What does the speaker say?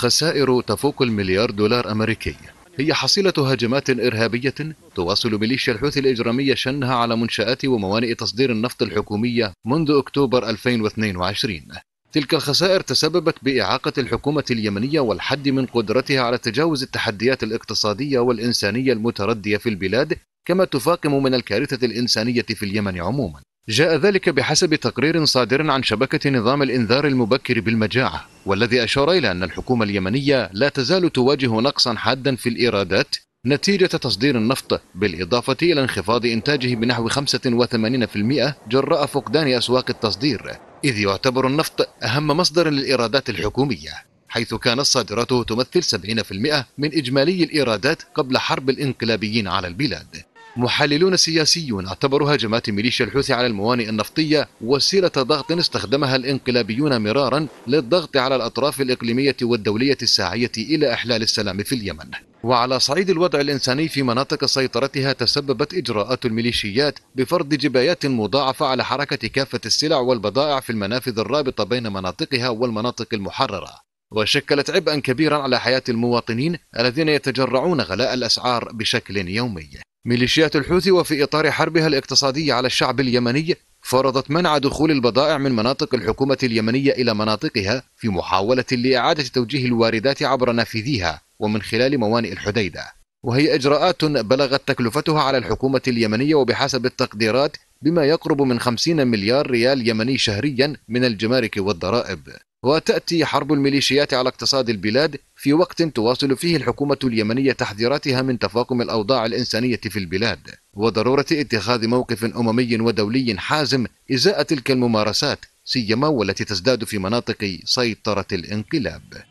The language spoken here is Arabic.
خسائر تفوق المليار دولار أمريكي هي حصيلة هجمات إرهابية تواصل ميليشيا الحوثي الإجرامية شنها على منشآت وموانئ تصدير النفط الحكومية منذ أكتوبر 2022 تلك الخسائر تسببت بإعاقة الحكومة اليمنية والحد من قدرتها على تجاوز التحديات الاقتصادية والإنسانية المتردية في البلاد كما تفاقم من الكارثة الإنسانية في اليمن عموما جاء ذلك بحسب تقرير صادر عن شبكة نظام الإنذار المبكر بالمجاعة والذي أشار إلى أن الحكومة اليمنية لا تزال تواجه نقصا حادا في الإيرادات نتيجة تصدير النفط بالإضافة إلى انخفاض إنتاجه بنحو 85% جراء فقدان أسواق التصدير إذ يعتبر النفط أهم مصدر للإيرادات الحكومية حيث كانت صادراته تمثل 70% من إجمالي الإيرادات قبل حرب الإنقلابيين على البلاد محللون سياسيون اعتبروا هجمات ميليشيا الحوثي على الموانئ النفطية وسيلة ضغط استخدمها الانقلابيون مرارا للضغط على الأطراف الإقليمية والدولية الساعية إلى إحلال السلام في اليمن وعلى صعيد الوضع الإنساني في مناطق سيطرتها تسببت إجراءات الميليشيات بفرض جبايات مضاعفة على حركة كافة السلع والبضائع في المنافذ الرابطة بين مناطقها والمناطق المحررة وشكلت عبئا كبيرا على حياة المواطنين الذين يتجرعون غلاء الأسعار بشكل يومي ميليشيات الحوثي وفي إطار حربها الاقتصادية على الشعب اليمني فرضت منع دخول البضائع من مناطق الحكومة اليمنية إلى مناطقها في محاولة لإعادة توجيه الواردات عبر نافذيها ومن خلال موانئ الحديدة وهي إجراءات بلغت تكلفتها على الحكومة اليمنية وبحسب التقديرات بما يقرب من 50 مليار ريال يمني شهريا من الجمارك والضرائب وتأتي حرب الميليشيات على اقتصاد البلاد في وقت تواصل فيه الحكومة اليمنية تحذيراتها من تفاقم الأوضاع الإنسانية في البلاد وضرورة اتخاذ موقف أممي ودولي حازم إزاء تلك الممارسات سيما والتي تزداد في مناطق سيطرة الانقلاب